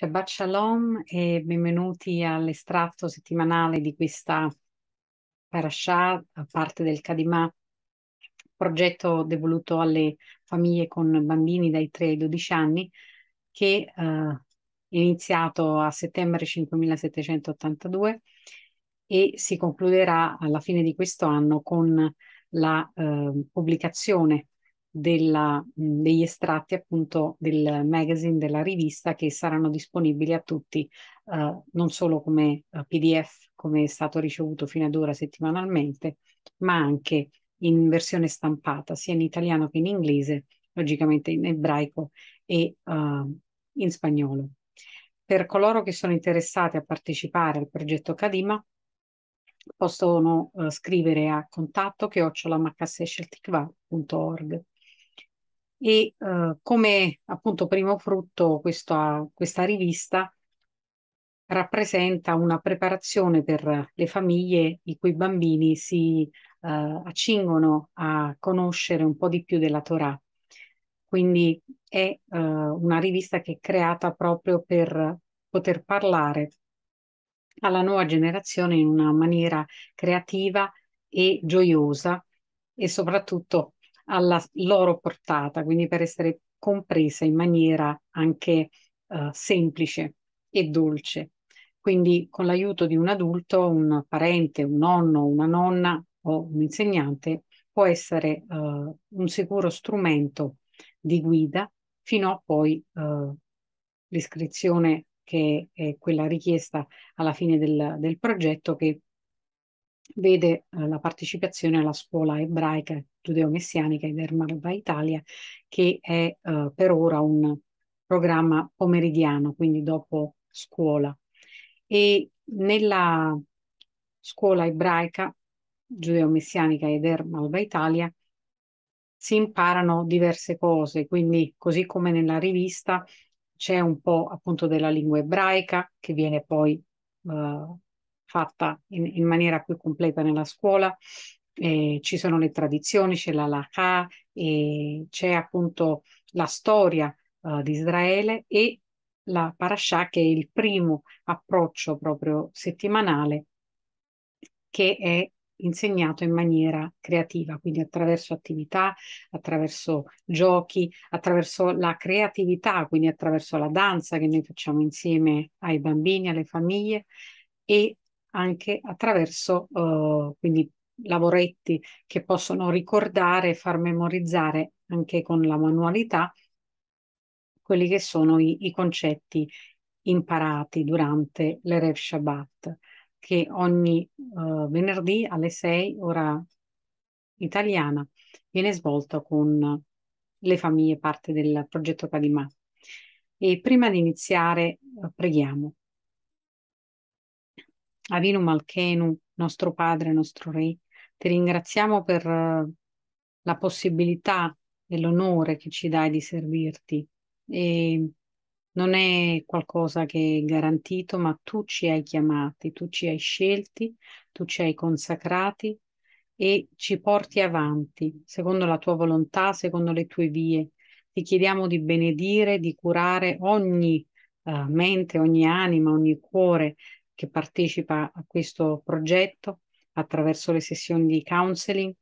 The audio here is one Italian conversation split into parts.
Shabbat Shalom e benvenuti all'estratto settimanale di questa Parashah, a parte del Kadima, progetto devoluto alle famiglie con bambini dai 3 ai 12 anni, che eh, è iniziato a settembre 5782 e si concluderà alla fine di questo anno con la eh, pubblicazione della, degli estratti appunto del magazine, della rivista che saranno disponibili a tutti, eh, non solo come eh, PDF, come è stato ricevuto fino ad ora settimanalmente, ma anche in versione stampata, sia in italiano che in inglese, logicamente in ebraico e uh, in spagnolo. Per coloro che sono interessati a partecipare al progetto Kadima, possono uh, scrivere a contatto chiocciolamhscelticva.org e eh, come appunto primo frutto questa, questa rivista rappresenta una preparazione per le famiglie i cui bambini si eh, accingono a conoscere un po' di più della Torah. Quindi è eh, una rivista che è creata proprio per poter parlare alla nuova generazione in una maniera creativa e gioiosa e soprattutto alla loro portata, quindi per essere compresa in maniera anche eh, semplice e dolce. Quindi con l'aiuto di un adulto, un parente, un nonno, una nonna o un insegnante può essere eh, un sicuro strumento di guida fino a poi eh, l'iscrizione che è quella richiesta alla fine del, del progetto che vede eh, la partecipazione alla scuola ebraica giudeo-messianica ed Ermalba Italia, che è eh, per ora un programma pomeridiano, quindi dopo scuola. E nella scuola ebraica giudeo-messianica ed Ermalba Italia si imparano diverse cose, quindi così come nella rivista c'è un po' appunto della lingua ebraica che viene poi eh, fatta in, in maniera più completa nella scuola. Eh, ci sono le tradizioni, c'è la Laha, c'è appunto la storia uh, di Israele e la Parashah che è il primo approccio proprio settimanale che è insegnato in maniera creativa, quindi attraverso attività, attraverso giochi, attraverso la creatività, quindi attraverso la danza che noi facciamo insieme ai bambini, alle famiglie e anche attraverso uh, quindi lavoretti che possono ricordare e far memorizzare anche con la manualità quelli che sono i, i concetti imparati durante l'Erev Shabbat che ogni uh, venerdì alle 6 ora italiana viene svolto con le famiglie parte del progetto Kadimà. E prima di iniziare eh, preghiamo. Avinu Malchenu, nostro Padre, nostro Re, ti ringraziamo per eh, la possibilità e l'onore che ci dai di servirti. E non è qualcosa che è garantito, ma tu ci hai chiamati, tu ci hai scelti, tu ci hai consacrati e ci porti avanti secondo la tua volontà, secondo le tue vie. Ti chiediamo di benedire, di curare ogni uh, mente, ogni anima, ogni cuore che partecipa a questo progetto attraverso le sessioni di counseling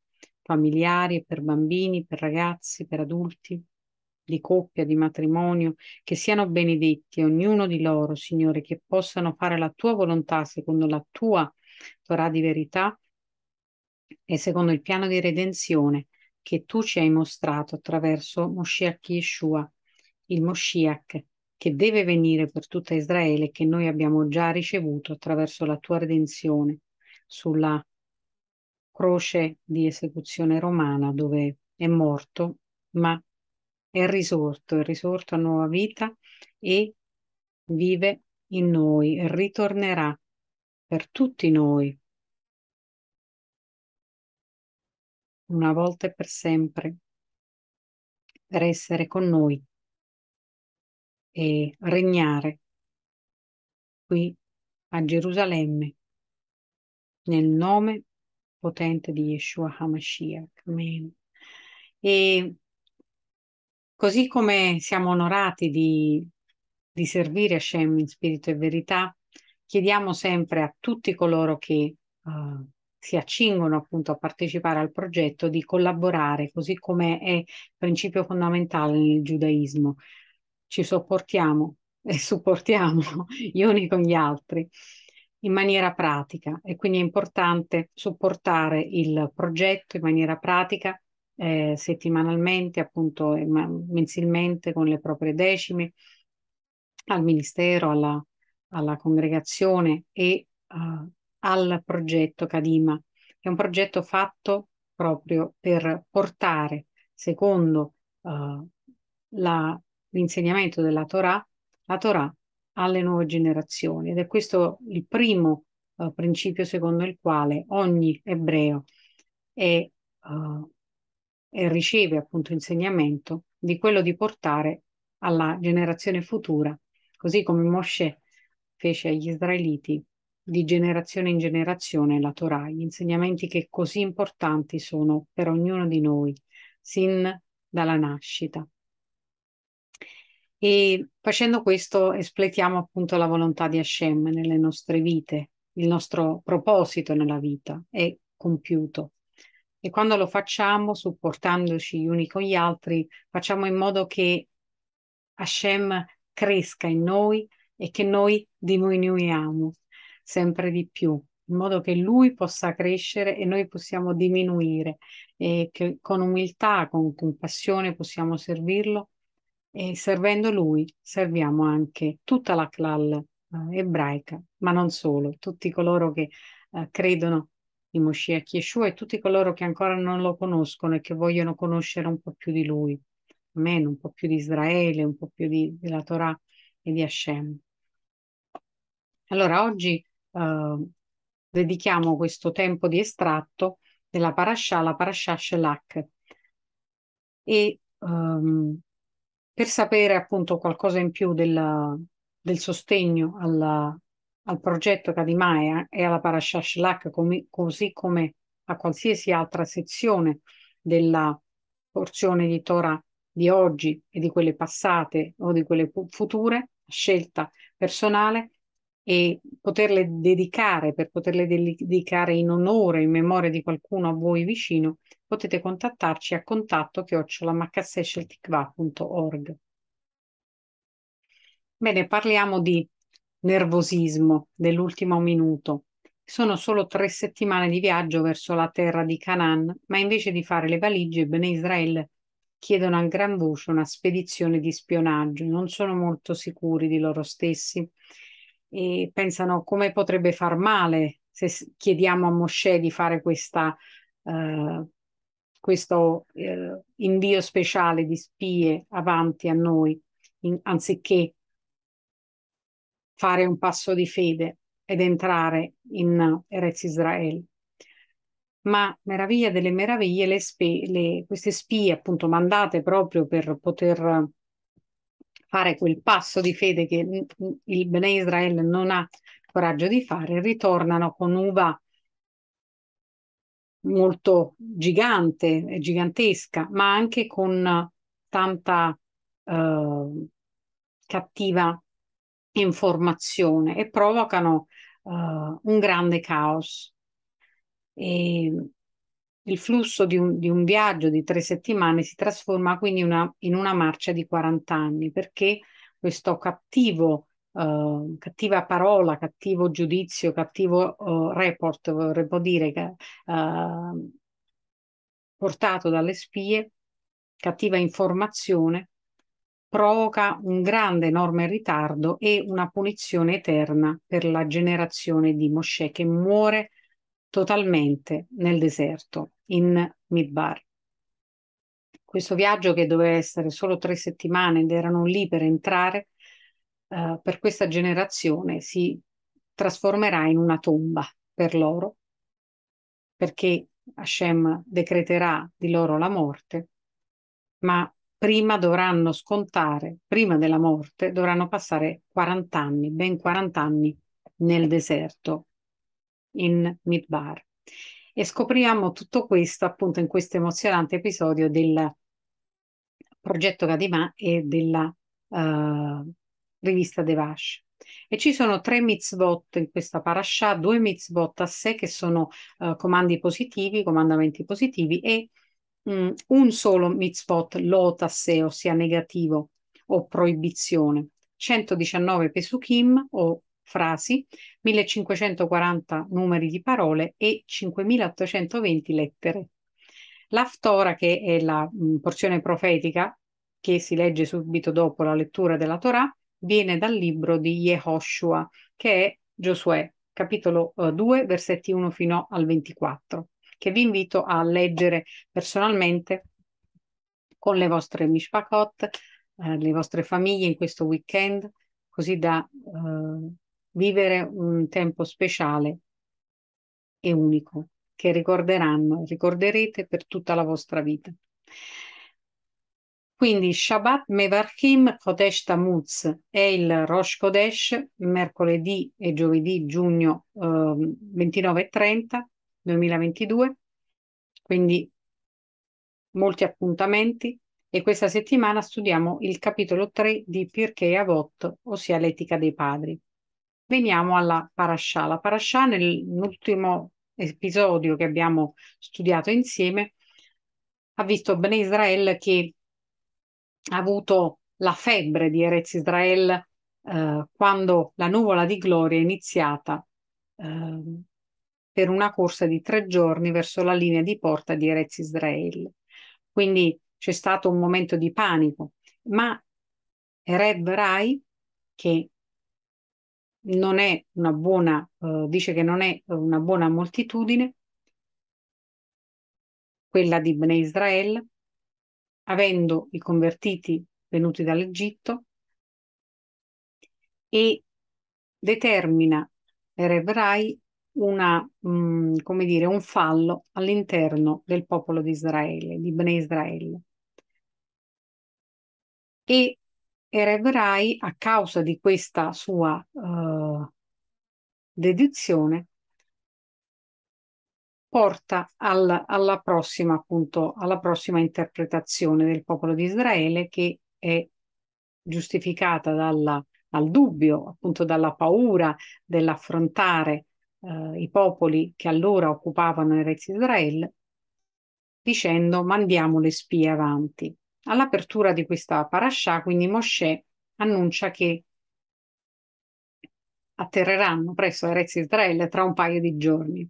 familiari per bambini, per ragazzi, per adulti, di coppia, di matrimonio, che siano benedetti ognuno di loro, Signore, che possano fare la tua volontà secondo la tua Torah di verità e secondo il piano di redenzione che tu ci hai mostrato attraverso Moshiach Yeshua, il Moshiach che deve venire per tutta Israele che noi abbiamo già ricevuto attraverso la tua redenzione sulla croce di esecuzione romana dove è morto ma è risorto, è risorto a nuova vita e vive in noi, ritornerà per tutti noi una volta e per sempre per essere con noi e regnare qui a Gerusalemme nel nome potente di Yeshua HaMashiach. Amen. E così come siamo onorati di, di servire Hashem in spirito e verità, chiediamo sempre a tutti coloro che uh, si accingono appunto a partecipare al progetto di collaborare, così come è principio fondamentale nel giudaismo, ci sopportiamo e supportiamo gli uni con gli altri in maniera pratica e quindi è importante supportare il progetto in maniera pratica eh, settimanalmente, appunto mensilmente con le proprie decime al Ministero, alla, alla congregazione e uh, al progetto Kadima È un progetto fatto proprio per portare, secondo uh, la l'insegnamento della Torah, la Torah alle nuove generazioni ed è questo il primo uh, principio secondo il quale ogni ebreo è, uh, eh, e riceve appunto insegnamento di quello di portare alla generazione futura, così come Moshe fece agli israeliti di generazione in generazione la Torah, gli insegnamenti che così importanti sono per ognuno di noi, sin dalla nascita e facendo questo espletiamo eh, appunto la volontà di Hashem nelle nostre vite, il nostro proposito nella vita è compiuto. E quando lo facciamo, supportandoci gli uni con gli altri, facciamo in modo che Hashem cresca in noi e che noi diminuiamo sempre di più, in modo che lui possa crescere e noi possiamo diminuire e che con umiltà, con compassione possiamo servirlo e servendo lui serviamo anche tutta la clal eh, ebraica, ma non solo, tutti coloro che eh, credono in Moshiach Yeshua e tutti coloro che ancora non lo conoscono e che vogliono conoscere un po' più di lui, meno, un po' più di Israele, un po' più di, della Torah e di Hashem. Allora oggi eh, dedichiamo questo tempo di estratto della parasha, la parasha Shelach. E um, per sapere appunto qualcosa in più del, del sostegno alla, al progetto Kadimaya eh, e alla Parashash Lak, come, così come a qualsiasi altra sezione della porzione di Torah di oggi e di quelle passate o di quelle future, scelta personale, e poterle dedicare, per poterle dedicare in onore, in memoria di qualcuno a voi vicino, potete contattarci a contatto chiocciolamakasesceltikva.org. Bene, parliamo di nervosismo dell'ultimo minuto. Sono solo tre settimane di viaggio verso la terra di Canaan, ma invece di fare le valigie, Bene Israel chiedono a gran voce una spedizione di spionaggio. Non sono molto sicuri di loro stessi e pensano come potrebbe far male se chiediamo a Mosè di fare questa eh, questo eh, invio speciale di spie avanti a noi, in, anziché fare un passo di fede ed entrare in Erez Israele. Ma meraviglia delle meraviglie, le spie, le, queste spie appunto mandate proprio per poter fare quel passo di fede che il Bene Israele non ha coraggio di fare, ritornano con uva molto gigante, gigantesca, ma anche con tanta eh, cattiva informazione e provocano eh, un grande caos. E il flusso di un, di un, viaggio di tre settimane si trasforma quindi una, in una marcia di 40 anni perché questo cattivo Ehm, cattiva parola, cattivo giudizio, cattivo uh, report, vorremmo dire, uh, portato dalle spie, cattiva informazione, provoca un grande, enorme ritardo e una punizione eterna per la generazione di Mosè che muore totalmente nel deserto, in Midbar. Questo viaggio che doveva essere solo tre settimane ed erano lì per entrare, eh, per questa generazione si trasformerà in una tomba per loro, perché Hashem decreterà di loro la morte, ma prima dovranno scontare, prima della morte, dovranno passare 40 anni, ben 40 anni nel deserto, in Midbar. E scopriamo tutto questo appunto in questo emozionante episodio del progetto Kadima e della uh, rivista Devash. E ci sono tre mitzvot in questa parasha, due mitzvot a sé che sono uh, comandi positivi, comandamenti positivi e mh, mm, un solo mitzvot lot a sé, ossia negativo o proibizione. 119 pesukim o frasi, 1540 numeri di parole e 5820 lettere. L'aftora, che è la mh, mm, porzione profetica che si legge subito dopo la lettura della Torah, viene dal libro di Yehoshua, che è Giosuè, capitolo 2, eh, versetti 1 fino al 24, che vi invito a leggere personalmente con le vostre mishpakot, eh, le vostre famiglie in questo weekend, così da eh, vivere un tempo speciale e unico che ricorderanno, ricorderete per tutta la vostra vita. Quindi Shabbat Mevarchim Kodesh Tamuz è il Rosh Kodesh, mercoledì e giovedì giugno eh, 29 e 30 2022. Quindi molti appuntamenti e questa settimana studiamo il capitolo 3 di Pirkei Avot, ossia l'etica dei padri. Veniamo alla Parashah. La Parashah nell'ultimo episodio che abbiamo studiato insieme ha visto Bene Israel che avuto la febbre di Erez Israel eh, quando la nuvola di gloria è iniziata eh, per una corsa di tre giorni verso la linea di porta di Erez Israel. Quindi c'è stato un momento di panico, ma Ereb Rai, che non è una buona, eh, dice che non è una buona moltitudine, quella di Bnei Israel, avendo i convertiti venuti dall'Egitto e determina per Ebrai una, mh, mm, come dire, un fallo all'interno del popolo di Israele, di Bene Israele. E Erebrai, a causa di questa sua uh, eh, deduzione, porta al, alla prossima, appunto, alla prossima interpretazione del popolo di Israele che è giustificata dalla, dal dubbio, appunto dalla paura dell'affrontare eh, i popoli che allora occupavano i rezzi di Israele, dicendo mandiamo le spie avanti. All'apertura di questa parasha, quindi Mosè annuncia che atterreranno presso di Israele tra un paio di giorni.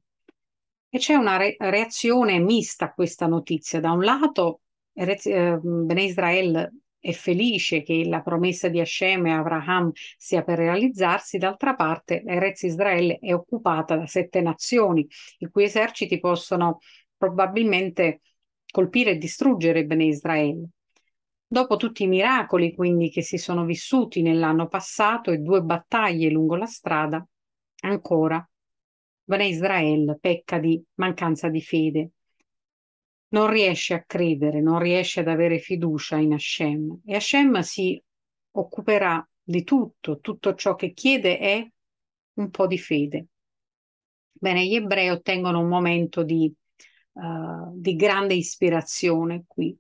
E c'è una re- reazione mista a questa notizia. Da un lato, re- eh, Bene Israel è felice che la promessa di Hashem e Abraham sia per realizzarsi, d'altra parte Erez Israel è occupata da sette nazioni, i cui eserciti possono probabilmente colpire e distruggere Bene Israel. Dopo tutti i miracoli quindi che si sono vissuti nell'anno passato e due battaglie lungo la strada, ancora Bene Israel pecca di mancanza di fede. Non riesce a credere, non riesce ad avere fiducia in Hashem e Hashem si occuperà di tutto, tutto ciò che chiede è un po' di fede. Bene, gli ebrei ottengono un momento di, uh, di grande ispirazione qui,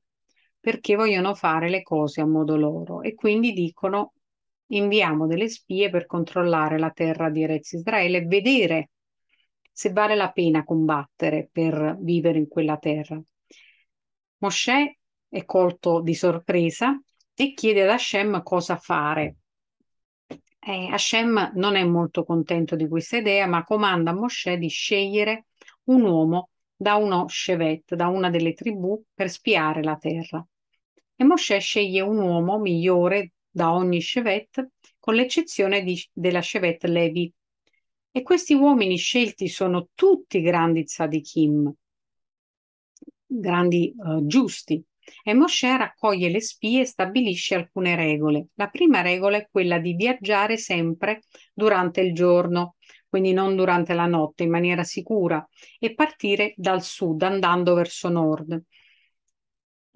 perché vogliono fare le cose a modo loro e quindi dicono inviamo delle spie per controllare la terra di Erez Israele e vedere se vale la pena combattere per vivere in quella terra. Mosè è colto di sorpresa e chiede ad Hashem cosa fare. Eh, Hashem non è molto contento di questa idea, ma comanda a Mosè di scegliere un uomo da uno Shevet, da una delle tribù, per spiare la terra. E Mosè sceglie un uomo migliore da ogni Shevet, con l'eccezione della Shevet Levi, e questi uomini scelti sono tutti grandi tzadikim, grandi uh, giusti. E Moshe raccoglie le spie e stabilisce alcune regole. La prima regola è quella di viaggiare sempre durante il giorno, quindi non durante la notte, in maniera sicura, e partire dal sud, andando verso nord.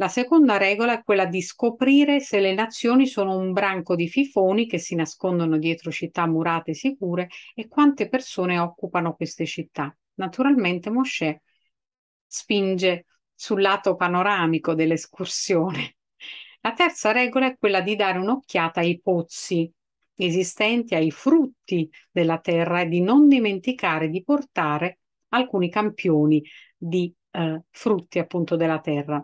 La seconda regola è quella di scoprire se le nazioni sono un branco di fifoni che si nascondono dietro città murate sicure e quante persone occupano queste città. Naturalmente Mosè spinge sul lato panoramico dell'escursione. La terza regola è quella di dare un'occhiata ai pozzi esistenti, ai frutti della terra e di non dimenticare di portare alcuni campioni di eh, frutti appunto della terra.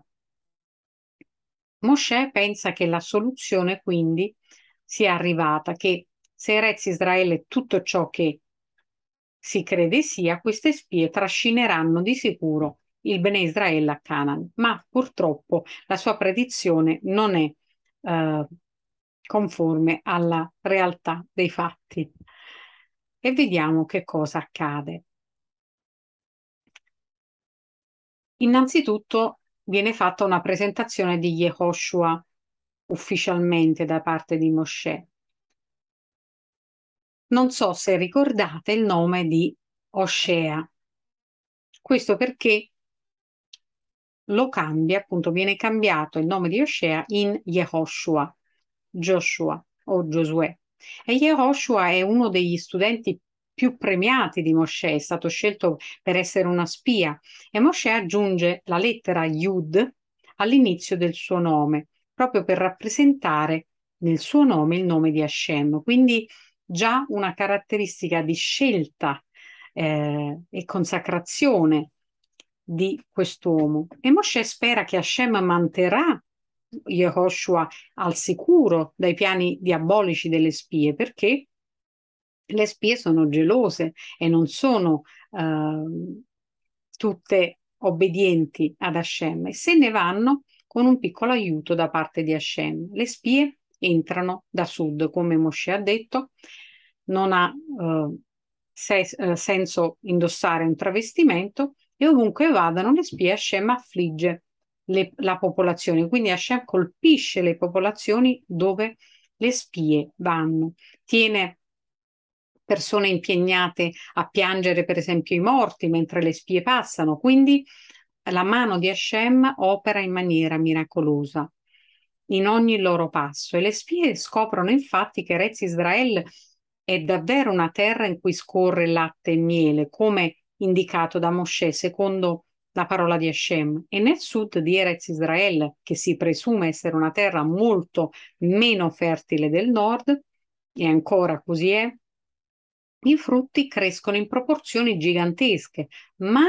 Mosè pensa che la soluzione quindi sia arrivata, che se Erez Israele tutto ciò che si crede sia, queste spie trascineranno di sicuro il Bene Israele a Canaan, ma purtroppo la sua predizione non è eh, conforme alla realtà dei fatti. E vediamo che cosa accade. Innanzitutto viene fatta una presentazione di Yehoshua ufficialmente da parte di Mosè. Non so se ricordate il nome di Oscea. Questo perché lo cambia, appunto viene cambiato il nome di Oscea in Yehoshua, Joshua o Giosuè. E Yehoshua è uno degli studenti più premiati di Mosè, è stato scelto per essere una spia e Mosè aggiunge la lettera Yud all'inizio del suo nome, proprio per rappresentare nel suo nome il nome di Hashem. Quindi già una caratteristica di scelta eh, e consacrazione di quest'uomo. E Mosè spera che Hashem manterrà Yehoshua al sicuro dai piani diabolici delle spie perché le spie sono gelose e non sono eh, tutte obbedienti ad Hashem e se ne vanno con un piccolo aiuto da parte di Hashem. Le spie entrano da sud, come Moshe ha detto, non ha eh, se, eh, senso indossare un travestimento e ovunque vadano le spie Hashem affligge le, la popolazione, quindi Hashem colpisce le popolazioni dove le spie vanno, tiene persone impegnate a piangere per esempio i morti mentre le spie passano, quindi la mano di Hashem opera in maniera miracolosa in ogni loro passo e le spie scoprono infatti che Rez Israel è davvero una terra in cui scorre latte e miele, come indicato da Mosè secondo la parola di Hashem. E nel sud di Erez Israel, che si presume essere una terra molto meno fertile del nord, e ancora così è, i frutti crescono in proporzioni gigantesche, ma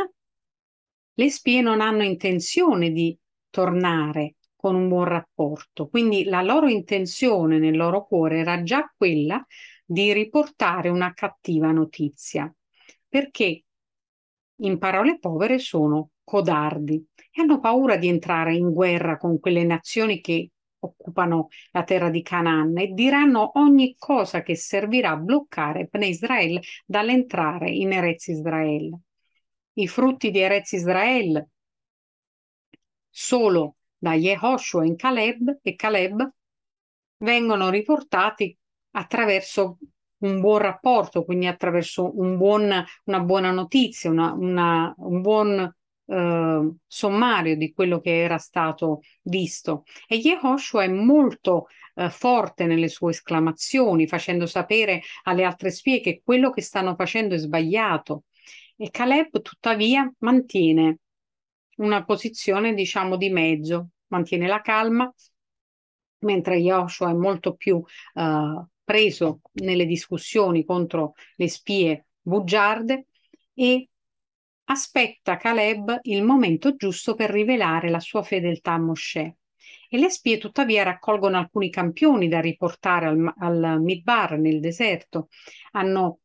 le spie non hanno intenzione di tornare con un buon rapporto, quindi la loro intenzione nel loro cuore era già quella di riportare una cattiva notizia, perché in parole povere sono codardi e hanno paura di entrare in guerra con quelle nazioni che occupano la terra di Canaan e diranno ogni cosa che servirà a bloccare Pne Israel dall'entrare in Erez Israel. I frutti di Erez Israel solo da Yehoshua in Caleb e Caleb vengono riportati attraverso un buon rapporto, quindi attraverso un buon, una buona notizia, una, una, un buon eh, sommario di quello che era stato visto. E Yehoshua è molto eh, forte nelle sue esclamazioni, facendo sapere alle altre spie che quello che stanno facendo è sbagliato. E Caleb tuttavia mantiene una posizione, diciamo, di mezzo, mantiene la calma, mentre Yehoshua è molto più eh, preso nelle discussioni contro le spie bugiarde e aspetta Caleb il momento giusto per rivelare la sua fedeltà a Mosè. E le spie tuttavia raccolgono alcuni campioni da riportare al, al Midbar nel deserto. Hanno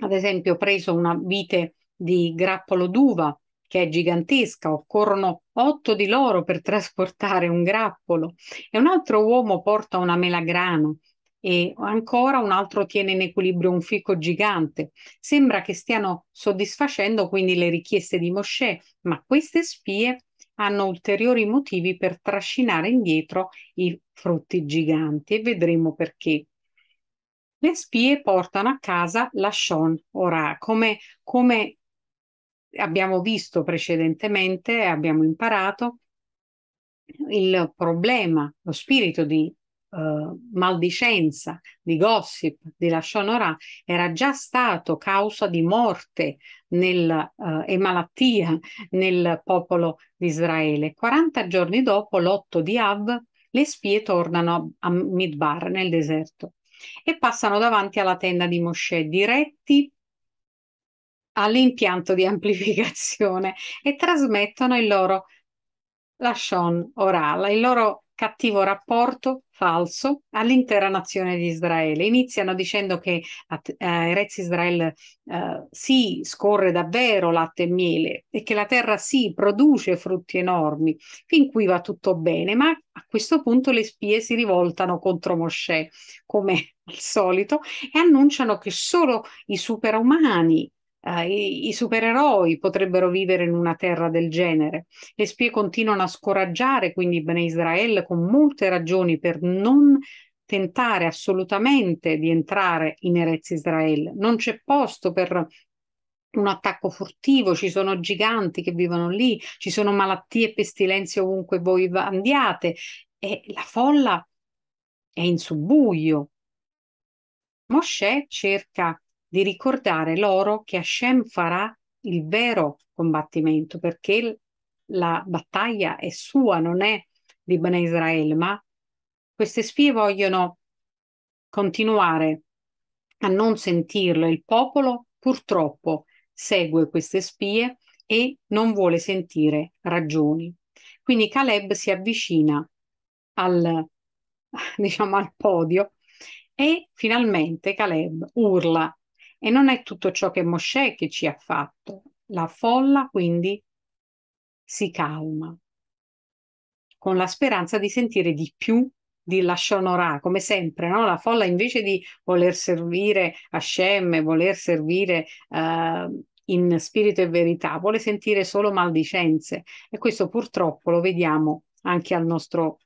ad esempio preso una vite di grappolo d'uva che è gigantesca, occorrono otto di loro per trasportare un grappolo e un altro uomo porta una melagrano e ancora un altro tiene in equilibrio un fico gigante. Sembra che stiano soddisfacendo quindi le richieste di Mosè, ma queste spie hanno ulteriori motivi per trascinare indietro i frutti giganti e vedremo perché. Le spie portano a casa la Shon ora, come, come abbiamo visto precedentemente, abbiamo imparato il problema, lo spirito di eh, maldicenza, di gossip di Shonora era già stato causa di morte nel, eh, e malattia nel popolo di Israele. 40 giorni dopo, l'8 di Av, le spie tornano a Midbar, nel deserto, e passano davanti alla tenda di Mosè, diretti all'impianto di amplificazione e trasmettono il loro lashon orale, il loro cattivo rapporto falso all'intera nazione di Israele. Iniziano dicendo che a eh, Erez Israel eh, si scorre davvero latte e miele e che la terra si produce frutti enormi. Fin qui va tutto bene, ma a questo punto le spie si rivoltano contro Mosè, come al solito, e annunciano che solo i superumani eh, i, i, supereroi potrebbero vivere in una terra del genere. Le spie continuano a scoraggiare quindi Bene Israel con molte ragioni per non tentare assolutamente di entrare in Erez Israel. Non c'è posto per un attacco furtivo, ci sono giganti che vivono lì, ci sono malattie e pestilenze ovunque voi andiate e la folla è in subbuglio. Mosè cerca di ricordare loro che Hashem farà il vero combattimento, perché la battaglia è sua, non è di Bene Israele, ma queste spie vogliono continuare a non sentirlo. Il popolo purtroppo segue queste spie e non vuole sentire ragioni. Quindi Caleb si avvicina al, diciamo, al podio e finalmente Caleb urla e non è tutto ciò che Mosè che ci ha fatto. La folla quindi si calma, con la speranza di sentire di più di Lashonorà, come sempre, no? la folla invece di voler servire Hashem, voler servire uh, in spirito e verità, vuole sentire solo maldicenze e questo purtroppo lo vediamo anche al nostro,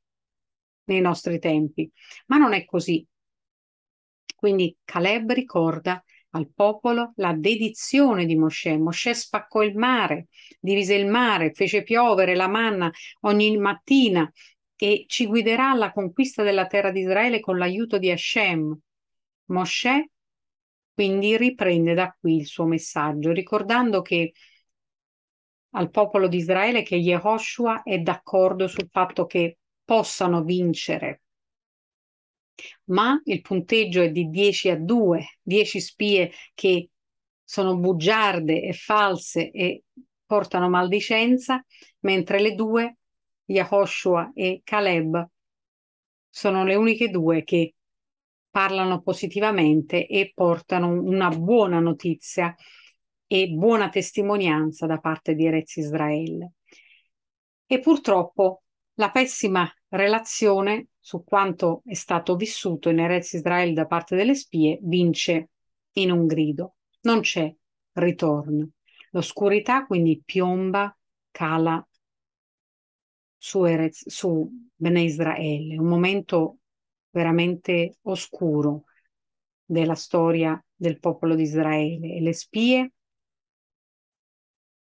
nei nostri tempi, ma non è così. Quindi Caleb ricorda al popolo la dedizione di Mosè. Mosè spaccò il mare, divise il mare, fece piovere la manna ogni mattina e ci guiderà alla conquista della terra di Israele con l'aiuto di Hashem. Mosè quindi riprende da qui il suo messaggio, ricordando che al popolo di Israele che Yehoshua è d'accordo sul fatto che possano vincere ma il punteggio è di 10 a 2, 10 spie che sono bugiarde e false e portano maldicenza, mentre le due, Yahoshua e Caleb, sono le uniche due che parlano positivamente e portano una buona notizia e buona testimonianza da parte di Erez Israele. E purtroppo la pessima relazione su quanto è stato vissuto in Erez Israel da parte delle spie vince in un grido. Non c'è ritorno. L'oscurità quindi piomba, cala su, Erez, su Bene Israele, un momento veramente oscuro della storia del popolo di Israele e le spie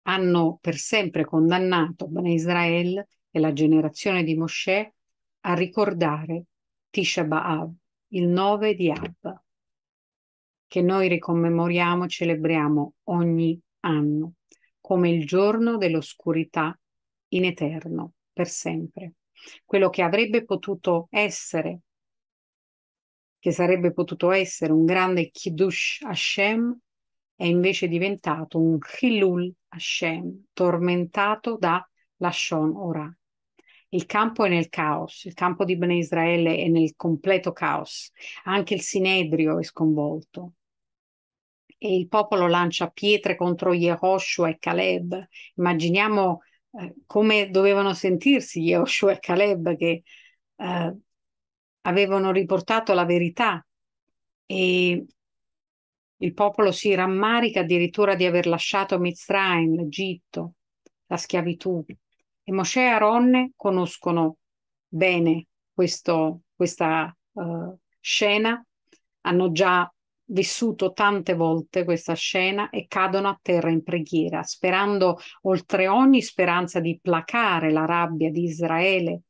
hanno per sempre condannato Bene Israel e la generazione di Mosè a ricordare Tisha B'Av, il 9 di Abba, che noi ricommemoriamo e celebriamo ogni anno come il giorno dell'oscurità in eterno, per sempre. Quello che avrebbe potuto essere, che sarebbe potuto essere un grande Kiddush Hashem, è invece diventato un Chilul Hashem, tormentato da Lashon Ora, il campo è nel caos, il campo di Bene Israele è nel completo caos, anche il Sinedrio è sconvolto. E il popolo lancia pietre contro Yehoshua e Caleb. Immaginiamo eh, come dovevano sentirsi Yehoshua e Caleb che eh, avevano riportato la verità e il popolo si rammarica addirittura di aver lasciato Mizraim, l'Egitto, la schiavitù, e Mosè e Aaron conoscono bene questo, questa uh, scena, hanno già vissuto tante volte questa scena e cadono a terra in preghiera, sperando oltre ogni speranza di placare la rabbia di Israele,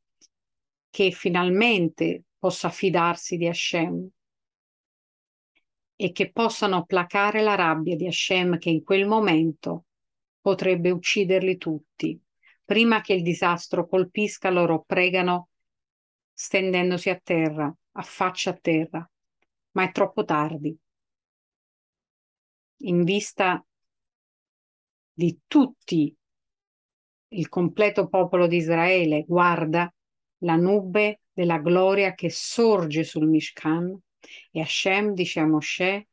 che finalmente possa fidarsi di Hashem e che possano placare la rabbia di Hashem che in quel momento potrebbe ucciderli tutti prima che il disastro colpisca loro pregano stendendosi a terra, a faccia a terra, ma è troppo tardi. In vista di tutti il completo popolo di Israele guarda la nube della gloria che sorge sul Mishkan e Hashem dice a Moshe diciamo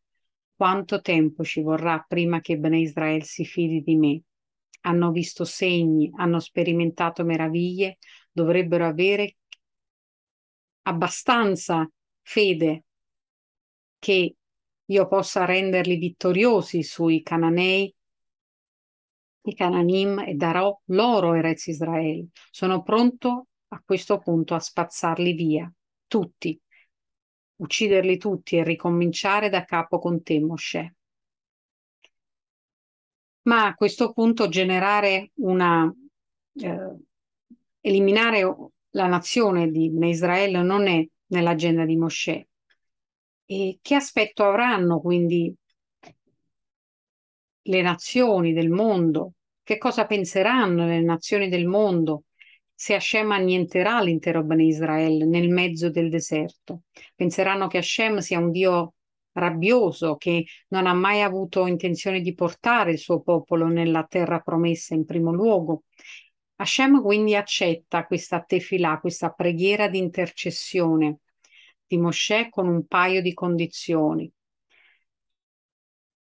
quanto tempo ci vorrà prima che Bene Israel si fidi di me hanno visto segni, hanno sperimentato meraviglie, dovrebbero avere abbastanza fede che io possa renderli vittoriosi sui cananei, i cananim e darò loro Erez Israele. Sono pronto a questo punto a spazzarli via, tutti, ucciderli tutti e ricominciare da capo con te, Mosè ma a questo punto generare una, eh, eliminare la nazione di Israele non è nell'agenda di Mosè. E che aspetto avranno quindi le nazioni del mondo? Che cosa penseranno le nazioni del mondo se Hashem annienterà l'intero Bene Israele nel mezzo del deserto? Penseranno che Hashem sia un Dio rabbioso che non ha mai avuto intenzione di portare il suo popolo nella terra promessa in primo luogo. Hashem quindi accetta questa tefilà, questa preghiera di intercessione di Mosè con un paio di condizioni.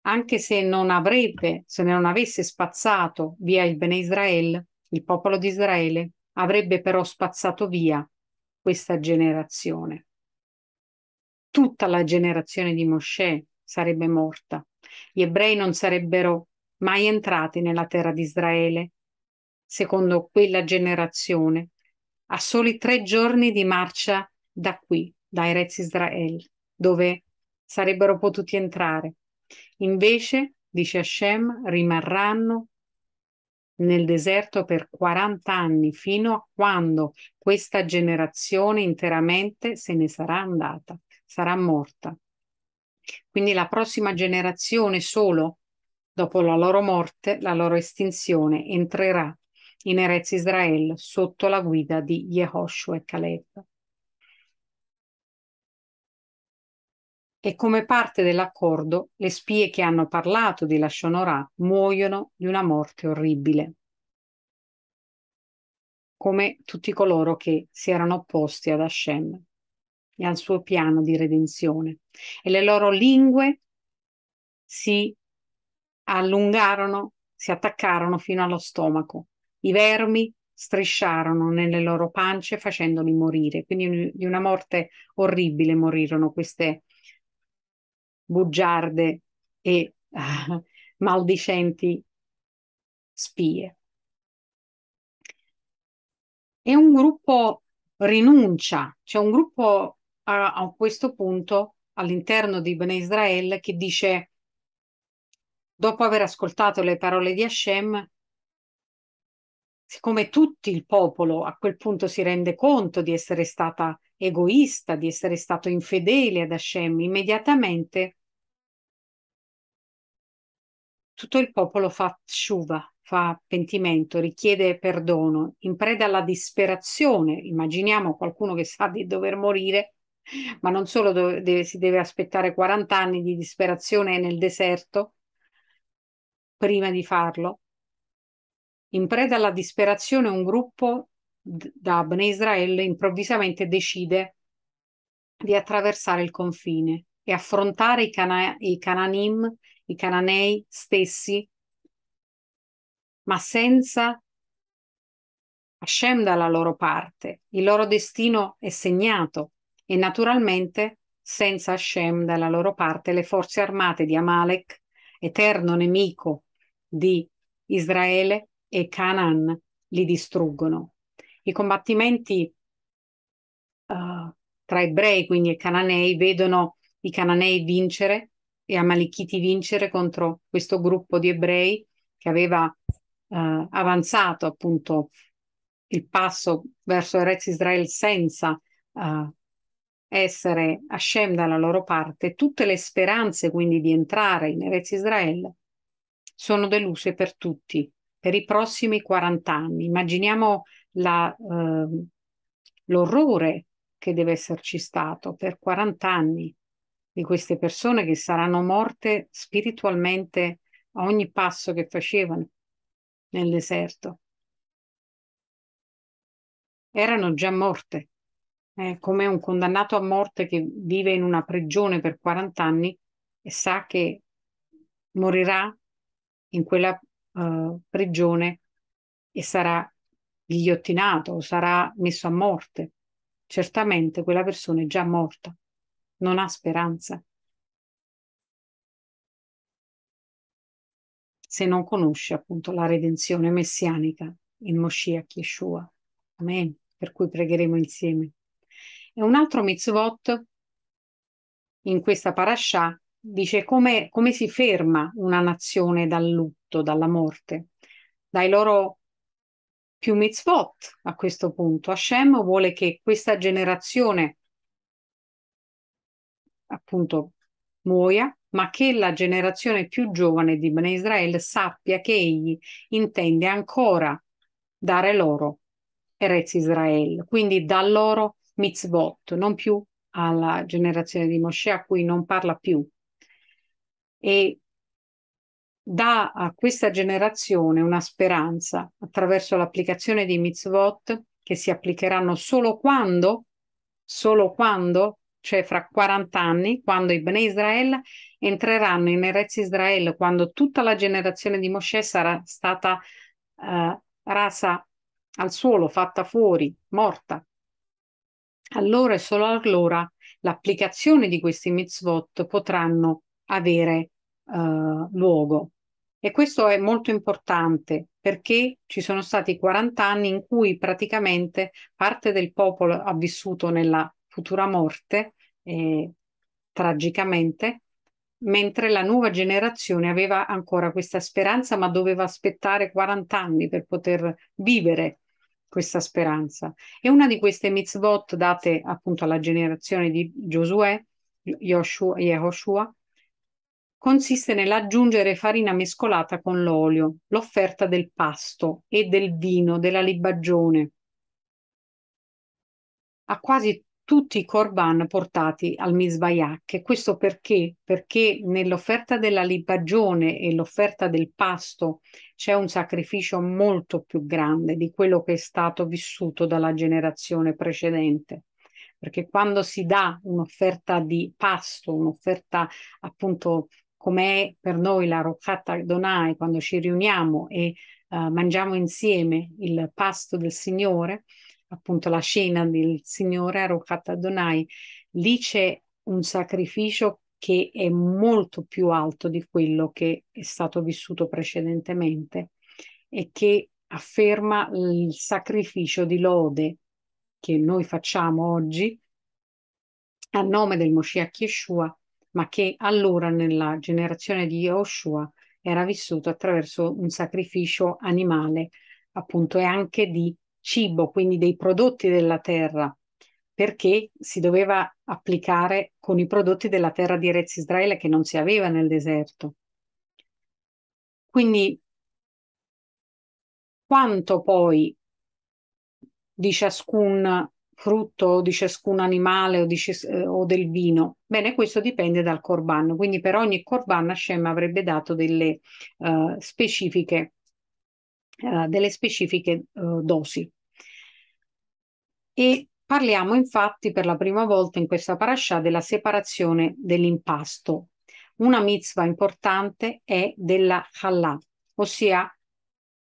Anche se non avrebbe, se non avesse spazzato via il Bene Israel, il popolo di Israele, avrebbe però spazzato via questa generazione tutta la generazione di Mosè sarebbe morta. Gli ebrei non sarebbero mai entrati nella terra di Israele, secondo quella generazione, a soli tre giorni di marcia da qui, da Erez Israel, dove sarebbero potuti entrare. Invece, dice Hashem, rimarranno nel deserto per 40 anni, fino a quando questa generazione interamente se ne sarà andata sarà morta. Quindi la prossima generazione solo dopo la loro morte, la loro estinzione, entrerà in Erez Israel sotto la guida di Yehoshua e Caleb. E come parte dell'accordo, le spie che hanno parlato di Lashonorà muoiono di una morte orribile, come tutti coloro che si erano opposti ad Hashem e al suo piano di redenzione. E le loro lingue si allungarono, si attaccarono fino allo stomaco. I vermi strisciarono nelle loro pance facendoli morire. Quindi di una morte orribile morirono queste bugiarde e uh, maldicenti spie. E un gruppo rinuncia, cioè un gruppo a, a questo punto all'interno di Bene Israel che dice, dopo aver ascoltato le parole di Hashem, siccome tutto il popolo a quel punto si rende conto di essere stata egoista, di essere stato infedele ad Hashem, immediatamente tutto il popolo fa tshuva, fa pentimento, richiede perdono, in preda alla disperazione, immaginiamo qualcuno che sa di dover morire, ma non solo dove, deve, si deve aspettare 40 anni di disperazione nel deserto prima di farlo. In preda alla disperazione un gruppo da Bne Israel improvvisamente decide di attraversare il confine e affrontare i, cana- i Cananim, i Cananei stessi, ma senza Hashem dalla loro parte. Il loro destino è segnato e naturalmente, senza Hashem dalla loro parte, le forze armate di Amalek, eterno nemico di Israele e Canaan, li distruggono. I combattimenti uh, tra ebrei, quindi e cananei, vedono i cananei vincere e amalichiti vincere contro questo gruppo di ebrei che aveva uh, avanzato appunto il passo verso Erez Israel senza uh, essere Hashem dalla loro parte, tutte le speranze quindi di entrare in Erez Israele sono deluse per tutti, per i prossimi 40 anni. Immaginiamo la, eh, l'orrore che deve esserci stato per 40 anni di queste persone che saranno morte spiritualmente a ogni passo che facevano nel deserto. Erano già morte è come un condannato a morte che vive in una prigione per 40 anni e sa che morirà in quella uh, prigione e sarà ghigliottinato sarà messo a morte. Certamente quella persona è già morta, non ha speranza. se non conosce appunto la redenzione messianica in Moshiach Yeshua. Amen. Per cui pregheremo insieme. E un altro mitzvot in questa parasha dice come, come, si ferma una nazione dal lutto, dalla morte, dai loro più mitzvot a questo punto. Hashem vuole che questa generazione appunto muoia, ma che la generazione più giovane di Bnei Israel sappia che egli intende ancora dare loro Erez Israel, quindi dà loro mitzvot, non più alla generazione di Mosè a cui non parla più. E dà a questa generazione una speranza attraverso l'applicazione di mitzvot che si applicheranno solo quando, solo quando, cioè fra 40 anni, quando i Bene Israel entreranno in Erez Israel, quando tutta la generazione di Mosè sarà stata eh, rasa al suolo, fatta fuori, morta allora e solo allora l'applicazione di questi mitzvot potranno avere eh, luogo. E questo è molto importante perché ci sono stati 40 anni in cui praticamente parte del popolo ha vissuto nella futura morte, eh, tragicamente, mentre la nuova generazione aveva ancora questa speranza, ma doveva aspettare 40 anni per poter vivere questa speranza. E una di queste mitzvot date appunto alla generazione di Giosuè, Yoshua, Yehoshua, consiste nell'aggiungere farina mescolata con l'olio, l'offerta del pasto e del vino, della libagione. A quasi tutti i korban portati al misbaiac. Questo perché? Perché nell'offerta della libagione e l'offerta del pasto c'è un sacrificio molto più grande di quello che è stato vissuto dalla generazione precedente. Perché quando si dà un'offerta di pasto, un'offerta appunto come è per noi la Roccata Donai, quando ci riuniamo e uh, mangiamo insieme il pasto del Signore, appunto la scena del Signore Arukat Adonai, lì c'è un sacrificio che è molto più alto di quello che è stato vissuto precedentemente e che afferma il sacrificio di lode che noi facciamo oggi a nome del Moshiach Yeshua, ma che allora nella generazione di Yoshua era vissuto attraverso un sacrificio animale, appunto, e anche di cibo, quindi dei prodotti della terra, perché si doveva applicare con i prodotti della terra di Rez Israele che non si aveva nel deserto. Quindi quanto poi di ciascun frutto o di ciascun animale o, di, eh, o, del vino. Bene, questo dipende dal corban, quindi per ogni corban Hashem avrebbe dato delle uh, specifiche, uh, delle specifiche uh, dosi e parliamo infatti per la prima volta in questa parascià della separazione dell'impasto. Una mitzvah importante è della hallah, ossia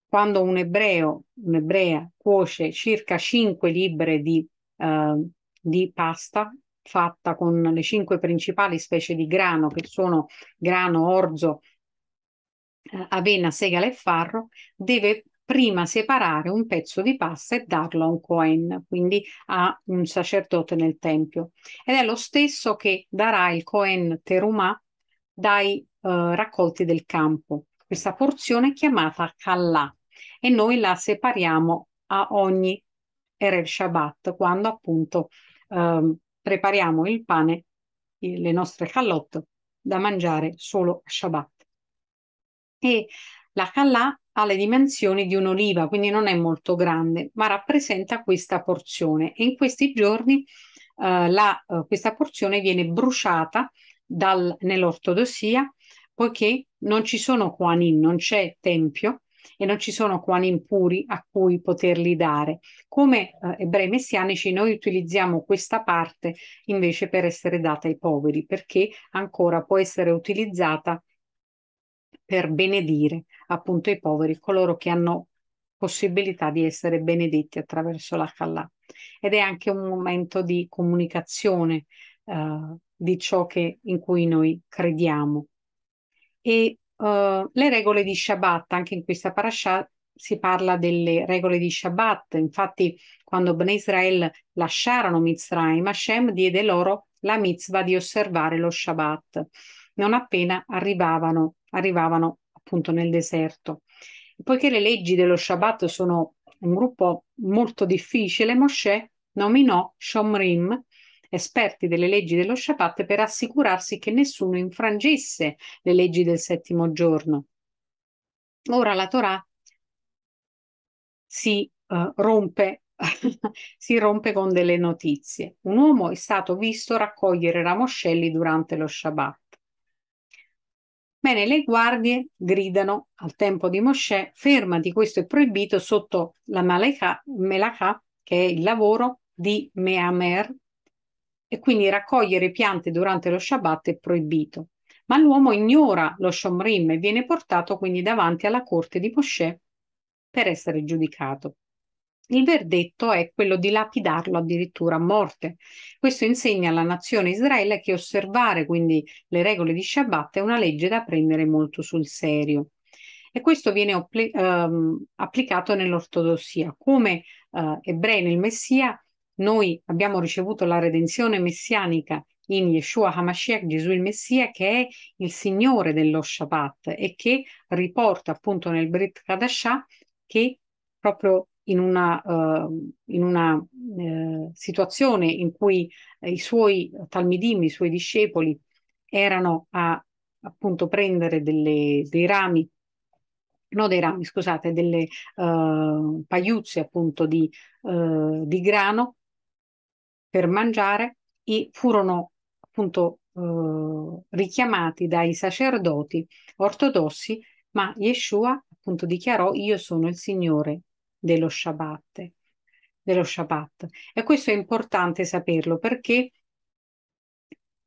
quando un ebreo, un'ebrea, cuoce circa 5 libbre di, eh, di pasta fatta con le cinque principali specie di grano che sono grano, orzo, eh, avena, segale e farro, deve prima separare un pezzo di pasta e darlo a un Cohen, quindi a un sacerdote nel Tempio. Ed è lo stesso che darà il Cohen Terumah dai eh, raccolti del campo. Questa porzione è chiamata Kallah e noi la separiamo a ogni Erev Shabbat, quando appunto eh, prepariamo il pane, le nostre callotte da mangiare solo a Shabbat. E la calà ha le dimensioni di un'oliva, quindi non è molto grande, ma rappresenta questa porzione e in questi giorni eh, la, eh, questa porzione viene bruciata dal, nell'ortodossia poiché non ci sono Quanin, non c'è tempio e non ci sono Quanin puri a cui poterli dare. Come eh, ebrei messianici noi utilizziamo questa parte invece per essere data ai poveri perché ancora può essere utilizzata per benedire appunto i poveri, coloro che hanno possibilità di essere benedetti attraverso la Khallah. Ed è anche un momento di comunicazione uh, di ciò che, in cui noi crediamo. E uh, le regole di Shabbat, anche in questa parasha si parla delle regole di Shabbat, infatti quando Ben Israel lasciarono Mizraim, Hashem diede loro la mitzvah di osservare lo Shabbat. Non appena arrivavano arrivavano appunto nel deserto. Poiché le leggi dello Shabbat sono un gruppo molto difficile, Mosè nominò Shomrim, esperti delle leggi dello Shabbat, per assicurarsi che nessuno infrangesse le leggi del settimo giorno. Ora la Torah si uh, rompe si rompe con delle notizie. Un uomo è stato visto raccogliere ramoscelli durante lo Shabbat. Bene, le guardie gridano al tempo di Mosè, fermati, questo è proibito sotto la Malekha, Melakha, che è il lavoro di Meamer, e quindi raccogliere piante durante lo Shabbat è proibito. Ma l'uomo ignora lo Shomrim e viene portato quindi davanti alla corte di Mosè per essere giudicato. Il verdetto è quello di lapidarlo addirittura a morte. Questo insegna alla nazione Israele che osservare quindi le regole di Shabbat è una legge da prendere molto sul serio. E questo viene appli- ehm, applicato nell'ortodossia. Come eh, ebrei nel Messia, noi abbiamo ricevuto la redenzione messianica in Yeshua HaMashiach, Gesù il Messia, che è il Signore dello Shabbat e che riporta appunto nel Brit Kadashah che proprio in una, uh, in una uh, situazione in cui eh, i suoi talmidim, i suoi discepoli, erano a appunto prendere delle, dei rami, no dei rami, scusate, delle uh, ehm, pagliuzze appunto di, uh, di grano per mangiare e furono appunto uh, richiamati dai sacerdoti ortodossi, ma Yeshua appunto dichiarò io sono il Signore dello Shabbat. Dello Shabbat. E questo è importante saperlo perché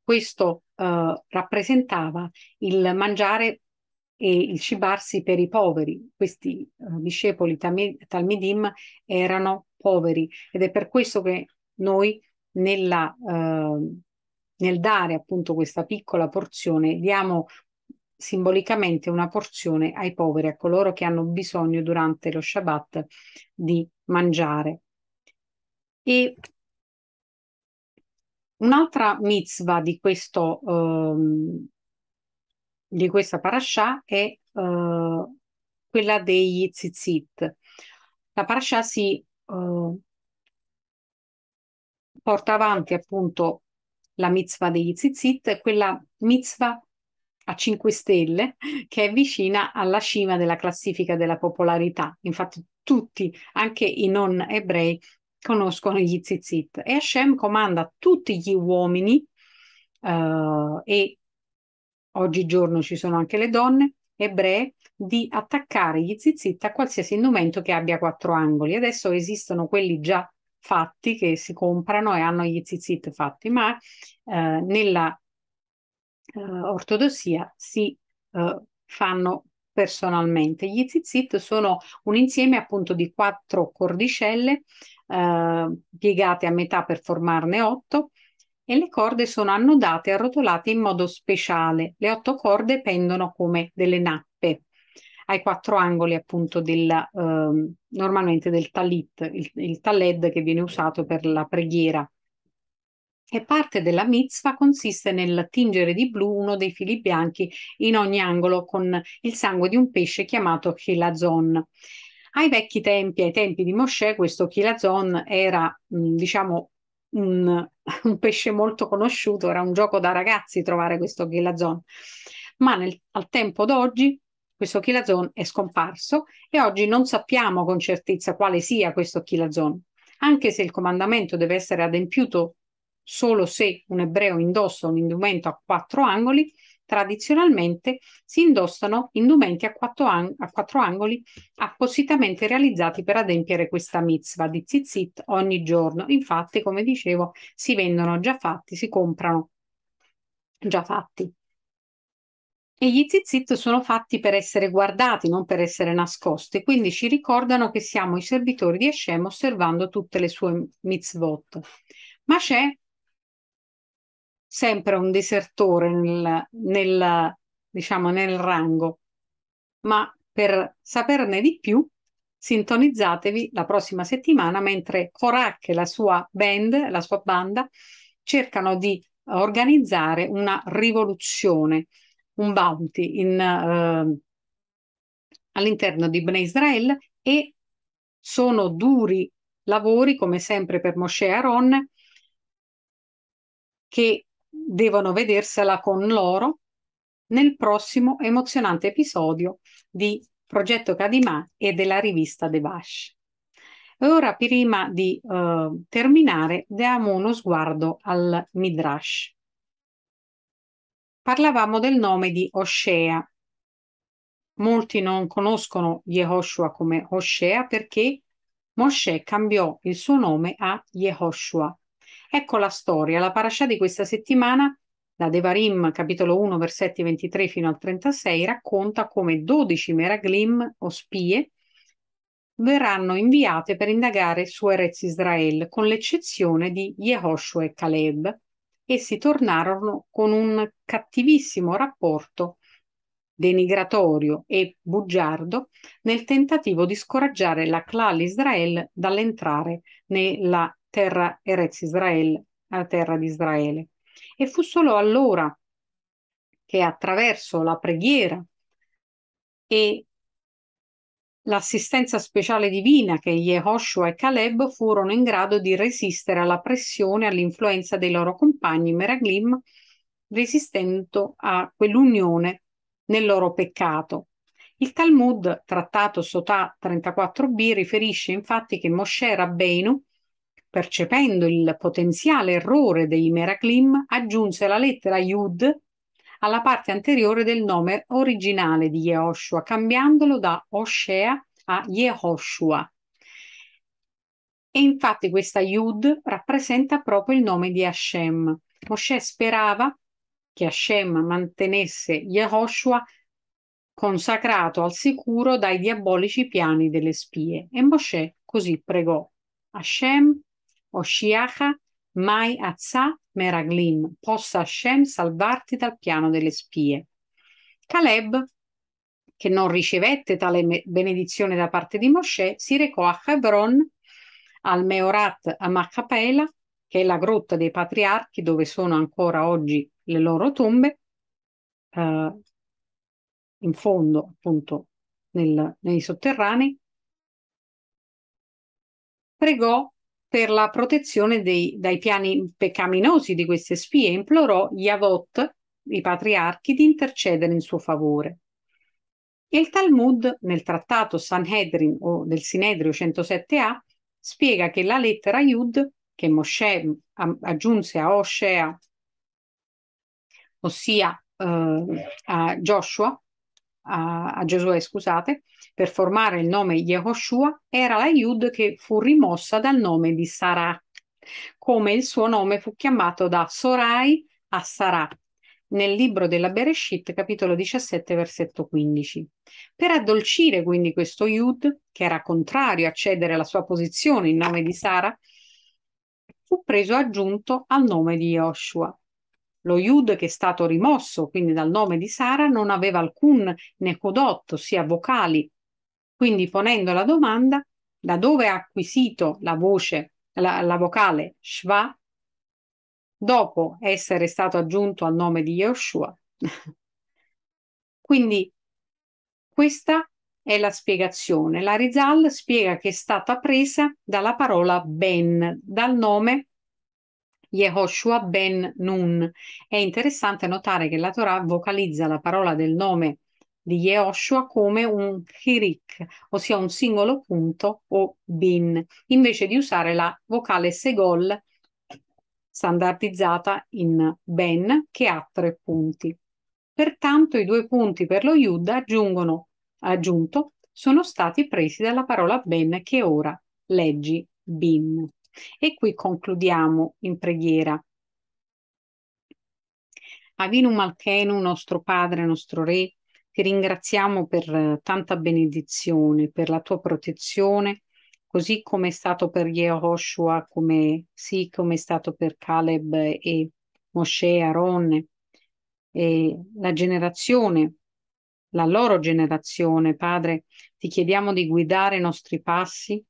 questo eh, rappresentava il mangiare e il cibarsi per i poveri. Questi eh, discepoli Talmidim erano poveri ed è per questo che noi nella, eh, nel dare appunto questa piccola porzione diamo simbolicamente una porzione ai poveri, a coloro che hanno bisogno durante lo Shabbat di mangiare. E un'altra mitzvah di, questo, um, di questa parasha è uh, quella degli tzitzit. La parasha si uh, porta avanti appunto la mitzvah degli tzitzit, quella mitzvah a 5 stelle, che è vicina alla cima della classifica della popolarità. Infatti tutti, anche i non ebrei, conoscono gli zizzit. E Hashem comanda tutti gli uomini uh, e oggigiorno ci sono anche le donne ebree di attaccare gli zizzit a qualsiasi indumento che abbia quattro angoli. Adesso esistono quelli già fatti che si comprano e hanno gli zizzit fatti, ma eh, nella eh, ortodossia si eh, fanno personalmente. Gli zizzit sono un insieme appunto di quattro cordicelle eh, piegate a metà per formarne otto e le corde sono annodate e arrotolate in modo speciale. Le otto corde pendono come delle nappe ai quattro angoli appunto del, eh, normalmente del talit, il, il taled che viene usato per la preghiera e parte della mitzvah consiste nel tingere di blu uno dei fili bianchi in ogni angolo con il sangue di un pesce chiamato chilazon. Ai vecchi tempi, ai tempi di Mosè, questo chilazon era, mm, diciamo, un, un, pesce molto conosciuto, era un gioco da ragazzi trovare questo chilazon. Ma nel, al tempo d'oggi questo chilazon è scomparso e oggi non sappiamo con certezza quale sia questo chilazon anche se il comandamento deve essere adempiuto solo se un ebreo indossa un indumento a quattro angoli, tradizionalmente si indossano indumenti a quattro, ang- a quattro angoli appositamente realizzati per adempiere questa mitzvah di tzitzit ogni giorno. Infatti, come dicevo, si vendono già fatti, si comprano già fatti. E gli zizzit sono fatti per essere guardati, non per essere nascosti, quindi ci ricordano che siamo i servitori di Hashem osservando tutte le sue mitzvot. Ma c'è sempre un disertore nel, nel, diciamo, nel rango, ma per saperne di più sintonizzatevi la prossima settimana mentre Korak e la sua band, la sua banda, cercano di organizzare una rivoluzione, un bounty in, eh, all'interno di Bnei Israel e sono duri lavori come sempre per Moshe Aaron che devono vedersela con loro nel prossimo emozionante episodio di Progetto Cadimà e della rivista Devash. E ora, prima di uh, terminare, diamo uno sguardo al Midrash. Parlavamo del nome di Oscea. Molti non conoscono Yehoshua come Oscea perché Mosè cambiò il suo nome a Yehoshua, Ecco la storia, la parasha di questa settimana, la Devarim, capitolo 1, versetti 23 fino al 36, racconta come 12 meraglim o spie verranno inviate per indagare su Erez Israel, con l'eccezione di Yehoshua e Caleb. Essi tornarono con un cattivissimo rapporto denigratorio e bugiardo nel tentativo di scoraggiare la Klal Israel dall'entrare nella terra Erez Israel, la terra di Israele. E fu solo allora che attraverso la preghiera e l'assistenza speciale divina che Yehoshua e Caleb furono in grado di resistere alla pressione e all'influenza dei loro compagni Meraglim, resistendo a quell'unione nel loro peccato. Il Talmud, trattato Sotà 34b, riferisce infatti che Moshe Rabbeinu percependo il potenziale errore dei Meraklim, aggiunse la lettera Yud alla parte anteriore del nome originale di Yehoshua, cambiandolo da Oshea a Yehoshua. E infatti questa Yud rappresenta proprio il nome di Hashem. Moshe sperava che Hashem mantenesse Yehoshua consacrato al sicuro dai diabolici piani delle spie. E Moshe così pregò: Hashem, Oshiacha Mai Azza Meraglim, possa Hashem salvarti dal piano delle spie. Caleb, che non ricevette tale benedizione da parte di Mosè, si recò a Hebron, al Meorat a Maccapela, che è la grotta dei patriarchi dove sono ancora oggi le loro tombe, eh, in fondo appunto nel, nei sotterranei, pregò per la protezione dei, dai piani peccaminosi di queste spie implorò Yavot, i patriarchi, di intercedere in suo favore. E Il Talmud, nel trattato Sanhedrin o del Sinedrio 107a, spiega che la lettera Yud, che Mosè aggiunse a Oshea, ossia eh, a Joshua, a, a Giosuè, scusate, per formare il nome Yehoshua, era la Yud che fu rimossa dal nome di Sarah, come il suo nome fu chiamato da Sorai a Sarah, nel libro della Bereshit, capitolo 17, versetto 15. Per addolcire quindi questo Yud, che era contrario a cedere alla sua posizione in nome di Sara, fu preso aggiunto al nome di Joshua. Lo Yud che è stato rimosso, quindi dal nome di Sara, non aveva alcun Nekodot, ossia vocali. Quindi ponendo la domanda da dove ha acquisito la voce, la, la vocale Shva, dopo essere stato aggiunto al nome di Yoshua. Quindi questa è la spiegazione. La Rizal spiega che è stata presa dalla parola Ben, dal nome Yehoshua ben Nun. È interessante notare che la Torah vocalizza la parola del nome di Yehoshua come un chirik, ossia un singolo punto o bin, invece di usare la vocale segol standardizzata in ben che ha tre punti. Pertanto i due punti per lo yud aggiungono, aggiunto sono stati presi dalla parola ben che ora leggi bin. E qui concludiamo in preghiera. Avinum Alchenu, nostro Padre, nostro Re, ti ringraziamo per eh, tanta benedizione, per la tua protezione, così come è stato per Yehoshua, come, sì, come è stato per Caleb e Moshe, Aaron, e la generazione, la loro generazione, Padre, ti chiediamo di guidare i nostri passi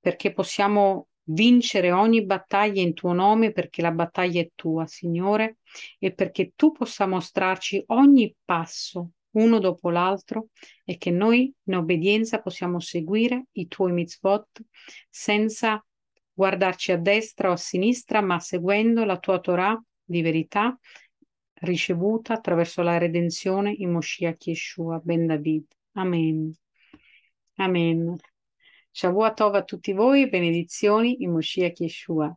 perché possiamo vincere ogni battaglia in tuo nome perché la battaglia è tua, Signore, e perché tu possa mostrarci ogni passo uno dopo l'altro e che noi in obbedienza possiamo seguire i tuoi mitzvot senza guardarci a destra o a sinistra, ma seguendo la tua Torah di verità ricevuta attraverso la redenzione in Moshiach Yeshua ben David. Amen. Amen. Shavua Tov a tutti voi, benedizioni in Moshiach Yeshua.